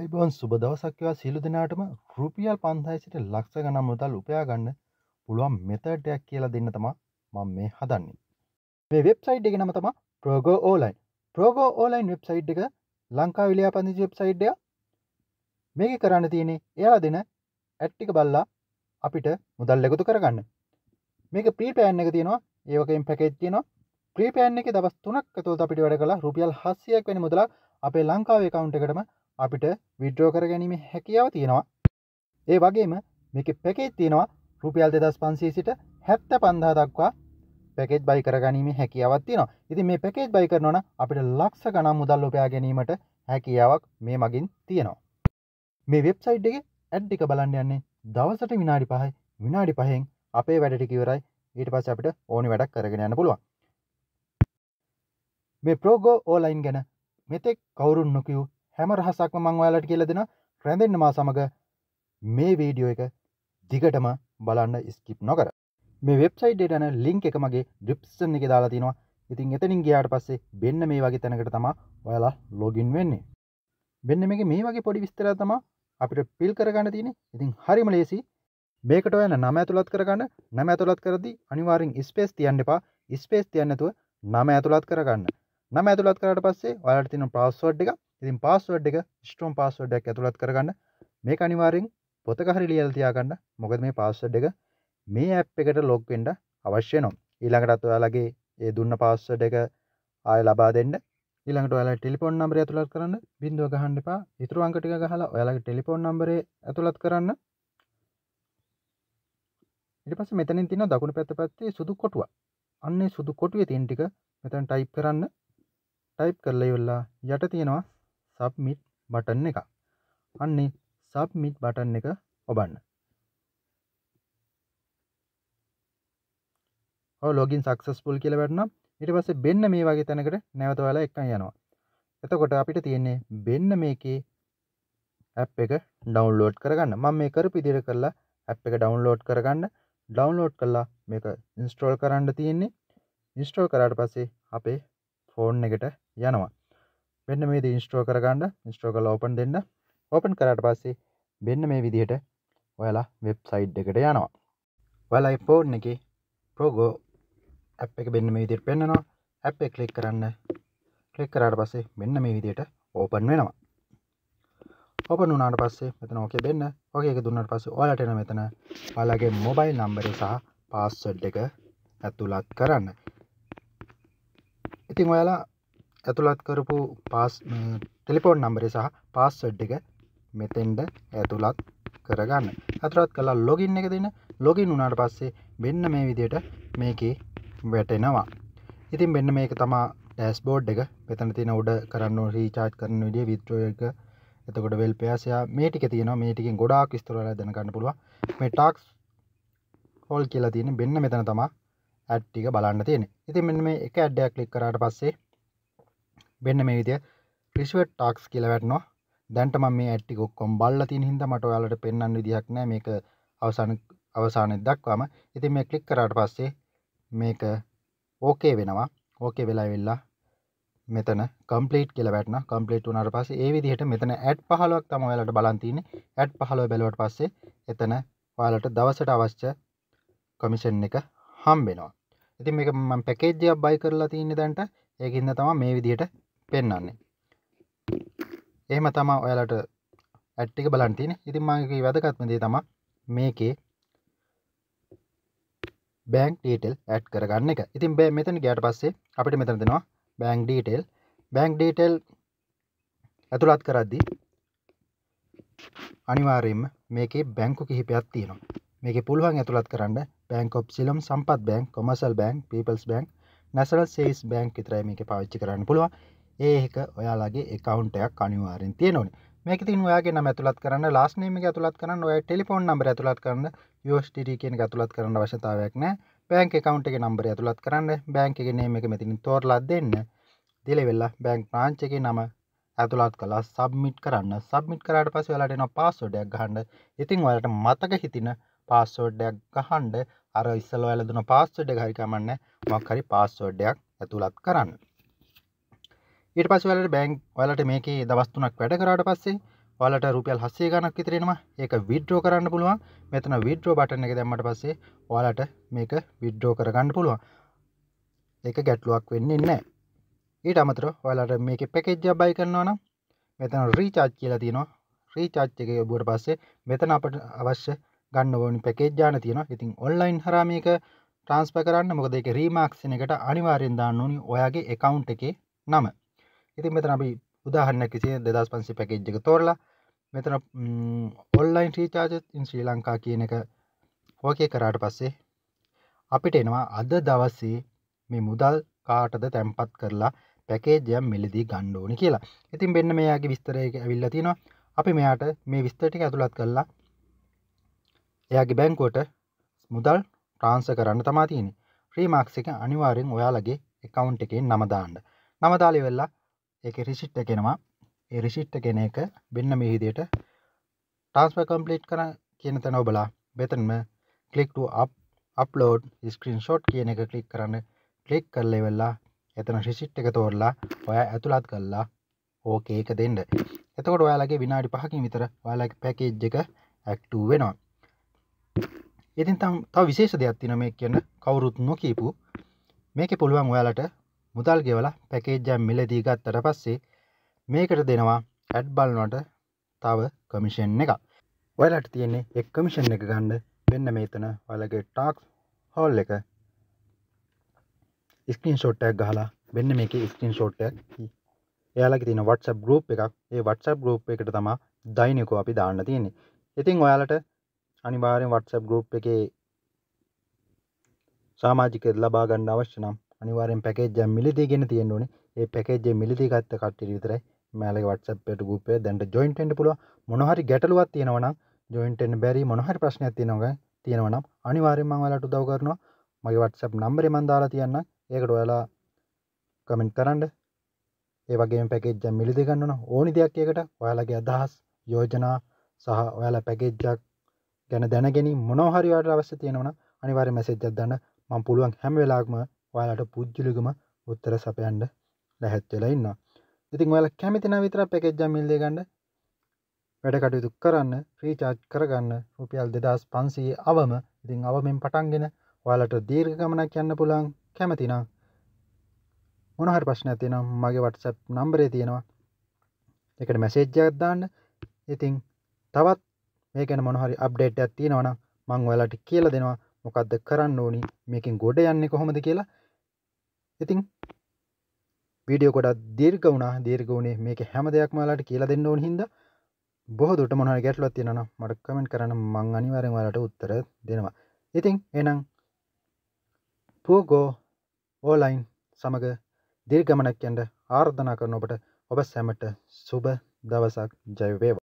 අයිබෝන් සුබ දවසක්වා සිලු දෙනාටම රුපියල් පන්හයිසිට ලක්ෂ ගනම් මුදල් උපයාගන්න පුළුවන් මෙතටයක් කියලා දෙන්න තමා මං මේ හදන්නේ මේ වෙබ්සයිට් එක නම තම ප්‍රෝගෝ ඕලයින් ප්‍රෝගෝ ඕලයින් වෙබ්සයිට් එක ලංකා විලයා පදිසි වෙබ්සයිට්ය මේක කරන්න තියෙනෙ එයා දෙන ඇට්ටික බල්ලා අපිට මුදල් ලෙකුතු කරගන්න මේක ප්‍රීපෑන් එක තියෙනවා ඒවකින් පැකෙත් තියෙනවා ප්‍රීපෑන් එක දවස් තුනක් තුොත් අපිට වැඩ කලා රුපියල් හස්සියක් වෙන මුදලා අපේ ලංකාවේ කවුන්ට එකටම අපිට විඩ්‍රෝ කර ගැනීම හැකියාව තියෙනවා ඒ වගේම මේක පැකෙත් තියෙනවා රුපියල් දෙදස් පන්සේ සිට හැත්ත පන්දා දක්වා පැකෙත් බයි කරගනීම හැකියාවත් තියෙනවා ඉති මේ පැකෙත් බයි කරනවන අපිට ලක්ෂ ගනම් මුදල් ලොපයා ගැනීමට හැකියාවක් මේ මගින් තියෙනවා මේ වෙබ්සයිට් එක ඇඩ්ඩික බලන්න යන්නේ දවසට විනාඩි පහයි විනාඩි පහෙන් අපේ වැඩටිකිවරයි ඊට පස්ස අපිට ඕනි වැඩක් කරගෙන යන්න පුළුවන් මේ ප්‍රෝගෝ ඕලයින් ගැන මෙතෙක් කවුරුන් නොකිවූ හැම රහසක්ම මං ඔයාලට කියල දෙෙන රැඳෙන්න්නවා සමඟ මේ වීඩියෝ එක දිගටම බලන්න ස්කිප් නොකර මේ වෙබ්සයිට් යන ලිංක් එක මගේ ඩිප්සන් එක දාලා තිනවා ඉතින් එතනින් ගයාට පස්සේ බෙන්න්න මේ වගේ තැනකට තමා ඔයාලා ලොගින් වෙන්නේ බෙන්න්න මේ මේ වගේ පොඩි විස්තර තමා අපිට පිල් කරගන්න තියෙන ඉතින් හරිම ලේසි මේකට ඔයන නම ඇතුළත් කරගන්න නම ඇතුළත් කරදි අනිවාරෙන් ස්පේස් තියන්න එපා ස්පේස් තියන්නතුව නම ඇතුළත් කරගන්න නම ඇතුළත් කරට පස්සේ ඔයාට තින ප්‍රස්සෝඩ් එක ඉතින් පාස්වඩ් එක ස්ටෝම් පාස්වඩ්ඩක් ඇතුළත් කරගන්න මේ අනිවාරෙන් පොතක හරි ලියල් තියාගන්න මොකද මේ පාස්සඩ් එක මේ ඇප් එකට ලොක්වෙන්ඩ අවශ්‍ය නම් ඊළඟටත් ඔයාලගේ ඒ දුන්න පාස්සඩ් එක ආය ලබා දෙන්න ඊළඟට ඔයාලා ටෙලිපොන් නම්බර ඇතුළත් කරන්න බිඳුව ගහන්න එපා ඉතුරු අංකටික ගහලා ඔයාලගේ ටෙලිපොන් නම්බරේ ඇතුළත් කරන්න ඉට පස මෙතනින් තින දකුණු පැත්ත පැත්තේ සුදු කොටුව අන්නේ සුදු කොටුවේ තින් ටික මෙතන් ටයිප් කරන්න ටයිප් කරලා යොල්ලා යට තියෙනවා සබ්මිට් බටන් එක අන්නේ සබ්මිට් බටන් එක ඔබන්න ලොගින් සක්සස්පුල් කියල වැටනම් ඉට පස බෙන්න්න මේ වගේ තැනකට නැවතවලා එක්ක යනවා එතකොට අපිට තියෙන්නේ බෙන්න්න මේකේ ඇ් එක ඩවන්ලෝඩ් කරගන්න ම මේ කර පිදිර කරලා ඇ් එක ඩවන්ලෝඩ් කරගන්න ඩවන්ලෝඩ් කරලා මේක ඉන්ස්ට්‍රෝල් කරන්න තියෙන්නේ ඉස්ට්‍රෝල් කරාට පස්සේ අපේ ෆෝන් එකට යනවා මෙන්න මේ ඉන්ස්ට්‍රෝ කරගන්න ඉස්ට්‍රෝ කල ඕපන් දෙන්න ඕපන් කරට පස්සේ මෙන්න මේ විදිහට ඔයාලා වෙබ්සයිඩ් එකට යනවා ඔයාලා ෆෝන් එක ප්‍රෝගෝ ඇ් එක බෙන්න්න මේ විදිට පෙන්න්නනවා ඇ් එක කලික් කරන්න කලික් කරට පස්සේ මෙන්න මේ විදියට ඕපන් වෙනවා ඔපන් වනාට පස්සේ මෙතන ඕක බෙන්න්න ඕක එක දුන්නට පස්සේ ඔයාලටන මෙතන ඔයාලගේ මොබයිල් නම්බර සහ පාස්සඩ් එක ඇතුළත් කරන්න ඉතින් ඔයාලා ඇතුළත් කරපු පාස් ටෙලිපෝන් නම්බරි සහ පාස්සඩ් එක මෙතෙන්ට ඇතුළත් කරගන්න ඇතුළත් කලා ලොගින් එක දෙන්න ලොගින් වුනාට පස්සේ මෙන්න මේ විදියට මේකේ වැටෙනවා ඉතින් මෙන්න මේක තමා ටැස් බෝඩ් එක මෙතන තින උඩ කරන්න රීචාර්් කරන විඩිය විත්‍රෝ එක එතකොට වෙල් පයාසයා මේටික තියෙන මේටිකින් ගොඩාක් ස්තුරල දැනගන්න පුළුව මේ ටක්ස් හොල් කියලා තියෙන බෙන්න්න මෙතන තමා ඇට්ටික බලන්න තියෙන ඉතින් මෙන්න මේ එක ඇඩ්ඩයක් ලික් කරට පස්සේ මෙන්න මේ විදිය පිස්ුවට ටක්ස් කියලවැටනවා දැන්ට ම මේ ඇටි කොක්කොම් බල්ල තින් හිද මට යාලට පෙන්න්න විදිහක් නෑ මේක අවසාන අවසානය දක්වාම ඉති මේ කලික් කරාට පස්සේ මේක ඕකේ වෙනවා ඕකේ වෙලා වෙල්ලා මෙතන කම්පලේට් කෙලවැටන කම්පලේට් වනට පස්සේ ඒ විදිහට මෙතන ඇට් පහලක් තම ඔයාලට බලන්තින ඇට් පහලව බැලවට පස්සේ එතන ඔයාලට දවසට අවශ්‍ය කොමිෂන් එක හම්බෙනවා ඉතින් මේක මම පැකේජ්ජයක් බයි කරලා තියන්නේ දැන්ට ඒකින්ද තම මේ විදිහට පෙන්න්නන්නේ එහෙම තමා ඔයාලට ඇට්ටික බලන්තින ඉතින් මගේ වැදගත්මදේ තම මේකේ බෑක් ඩීටෙල් ඇට් කරගන්න එක ඉතින් බෑ මෙතන ගෑට පස්සේ අපිට මෙතන දෙෙනවා බෑන්ක් ඩීටෙල් බෑන්ක් ඩීටෙල් ඇතුළත් කරද්දි අනිවාරයෙන් මේකේ බැංකු කිහිපයක් තියෙනවා මේක පුළුවන් ඇතුළත් කරන්න bank of Ceylon Sampath bank commercial bank people's bank national සේස් බෑන්ක් විතරයි මේක පාවිච්චි කරන්න පුළුවන් ඒක ඔයාලගේ එකකවන්ටයක් අනිවාරෙන් තියනොන මේක තින් ඔයාගේ නම ඇතුළත් කරන්න ලාස්නේම ඇතුළත් කරන්න ඔය ටෙලිෆෝන් නම්බර ඇතුළත් කරන්න යෝස්ටිරී කියන ඇතුළත් කරන්න වශතාවයක් නෑ බෑන්ක කවන්ට එක නම්බර ඇතුළත් කරන්න බෑන්ක එක නේම එක මෙතින් තෝරලා දෙන්න දිලවෙල්ලා බැංක් ප්‍රාංච එක නම ඇතුළත් කලා සබ්මිට් කරන්න සබ්මිට් කරට පස වෙලාටන පාස්සෝඩයක් ගහන්ඩ ඉතින් වලට මතක හිතින පාස්සෝඩ්ඩයක් ගහන්ඩ අර ඉස්සල වැලදුන පාස්සෝඩ්ඩ හරිකමන්න මක්හරි පාස්සෝඩ්ඩයක් ඇතුළත් කරන්න ඊට පස් වලට බැංක් ඔලට මේකේ දවස්තුනක් වැඩ කරාට පස්සේ ඔලට රුපියල් හස්සේ ගණක් විතරෙනවා ඒක විඩ්‍රෝ කරන්න පුළුවන් මෙතන විඩ්‍රෝ බටන එක දැම්මට පස්සේ ඔලට මේක විඩ්ඩෝ කරගන්න පුළුවන් ඒක ගැටලුවක් වෙන්න නෑ ඊට අමතර ඔලට මේක පැකෙජ්ජ බයි කරන්නවා නම් මෙතන රීචාච් කියලා තියෙනවා රීචාච් එක යොබුවට පස්සේ මෙතන අපට අවශ්‍ය ගන්න ඕනි පැකේජ්ජාන තියෙන ඉතින් ඔන්ලයින් හරාමික ට්‍රන්ස්ප කරන්න මොකද එක රීමක්ෂණ එකට අනිවාරෙන් දාන්න ඕනි ඔයාගේ එකකවුන්් එකේ නම ඉතින් මෙතන අපි උදාහරණයක් විසිය දෙදස් පන්සි පැකෙජ්ජක තෝරලා මෙතන ඔල්ලයින් ්‍රීචාර්ජ ඉන් ශ්‍රී ලංකා කියන එක හෝකය කරාට පස්සේ අපිට එනවා අද දවස්සේ මේ මුදල් කාටද තැන්පත් කරලා පැකේජයම් මිලදී ගණ්ඩෝනි කියලා ඉතින් බෙන්න්න මේයාගේ විස්තරයක ඇවිල්ල තිනවා අපි මෙයාට මේ විස්තරටික ඇතුළත් කරලා එයාගේ බැංකෝට මුදල් ට්‍රාන්ස කරන්න තමා තියෙන ්‍රීමක්සික අනිවාරෙන් ඔයාලගේ එකකවුන්් එකෙන් නමදාන්න නමදාලි වෙල්ලා එක රිසිට් එකෙනවා ඒ රිසිට් කෙන එක බෙන්න මේ හිදියට ටාන්ස්ප කම්පලිට් කර කියන තැන ඔබලා බෙතන්ම කලික් අප්ලෝඩ් ස්ක්‍රීන් ෂෝට් කියන එක කලික් කරන්න කලික් කරලේ වෙල්ලා එතන ශිසිට් එක තෝරලා ඔය ඇතුළත් කල්ලා ඕකේ එක දෙන්න එතකොට ඔයාලගේ විනාඩි පහකින් විතර ඔයාලගේ පැකේජ් එක ඇක්ටූ වෙනවා ඉතින් තම් තව විශේෂ දෙයක් තින මේ කියන්න කවුරුත් නොකීපු මේක පුළුවන් ඔයාලට මුදල් ගෙවලා පැකේජ්ජම් මිලදී ගත්තට පස්සේ මේකට දෙනවා ඇඩ් බලනොට තව කමිෂන් එක ඔයලට තියෙන්නේ එක් කමිෂන් එක ගණ්ඩ වෙන්න මේතන වලගේ ටාක්ස් හෝල් එක ස්කින් ෂෝට්ටක් ගහලා වෙන්න මේක ස්කින් ෂෝට්ටක් එයාලගේ තින වටසප් ගරුප් එකක් ඒ වටසප් ගරුප් එකට තමා දෛනිකෝ අපි දාන්න තියෙන්නේ ඉතින් ඔයාලට අනිවාරෙන් වටසප් ගරුප් එකේ සාමාජිකය ලබාගන්න අවශ්‍ය නම් අනිවාරෙන් පැකේජ මිලති ගෙන තියෙන්න්නන ඒ පැකේජ මිලති ගත්ත කට විතරයි මෑලක වටසපට ගුපේ දැන්ට ජොයින්ටෙන්ට පුල මොහරි ගැටලුවත් තියෙනවන ජොයින්ටෙන් බැරි මොහරි ප්‍රශ්නය තියනොග තියෙනවනම් අනිවාරෙන් මංවලට දව කරනවා මගේ වටසප් නම්බරි මන්දාලා තියන්න ඒකට ඔයාලා කමෙන්ට් කරන්න ඒවගේ පැකෙජ්ජ මිලි ගන්නන ඕනි දෙයක් ඒකට ඔයාලගේ අදහස් යෝජනා සහ ඔයාල පැකෙජ්ජක් ගැන දැනගෙන මොනහරිවාට අවස්ස තියෙනවන අනිවාර මැසෙජ්ජත් දන්න මං පුළුවන් හැම වෙලාක්ම ඔයාලට පුද්ජලිකම උත්තර සපයන්ඩ ලැහැත්වෙලා ඉන්න ඉතින් ඔයාල කැමිතින විතර පැකෙජ්ජම් මිල්ලේ ගන්න වැඩ කටයුතු කරන්න ්‍රීචාර්ජ් කරගන්න රුපියල් දෙදස් පන්සයේ අවම ඉතිං අවමෙන් පටන්ගෙන ඔයාලට දීර්ග ගමනක් යන්න පුළන් කැමතිනම් මොනහරි ප්‍රශ්න ඇතිනම් මගේ වටසැප් නම්බරේ තියෙනවා එකට මැසේජ්ජයක්දාන්න ඉතිං තවත් මේකන මොනහරි අප්ඩේට් ඇත්තිනවන මං ඔයාලට කියල දෙනවා මොකක්ද කරන්න ඕනි මේකින් ගොඩ යන්නේ කොහොමද කියලා ඉතිං වීඩියෝ කොඩත් දීර්ග වුණා දීර්ග වුණේ මේක හැම දෙයක් මාලාට කියලා දෙන්න ඕන හින්ද බොහොදුට මොහ ගැටලොත් තියෙන මට කමෙන්ට් කරන මං අනිවරෙන් වලට උත්තර දෙනවා ඉතිං එනම් පූගෝ ඕලයින් සමඟ දිර්ගමනක්යන්ට ආර්ධනා කරන ඔබට ඔබ සැමට සුබ දවසක් ජයවේවා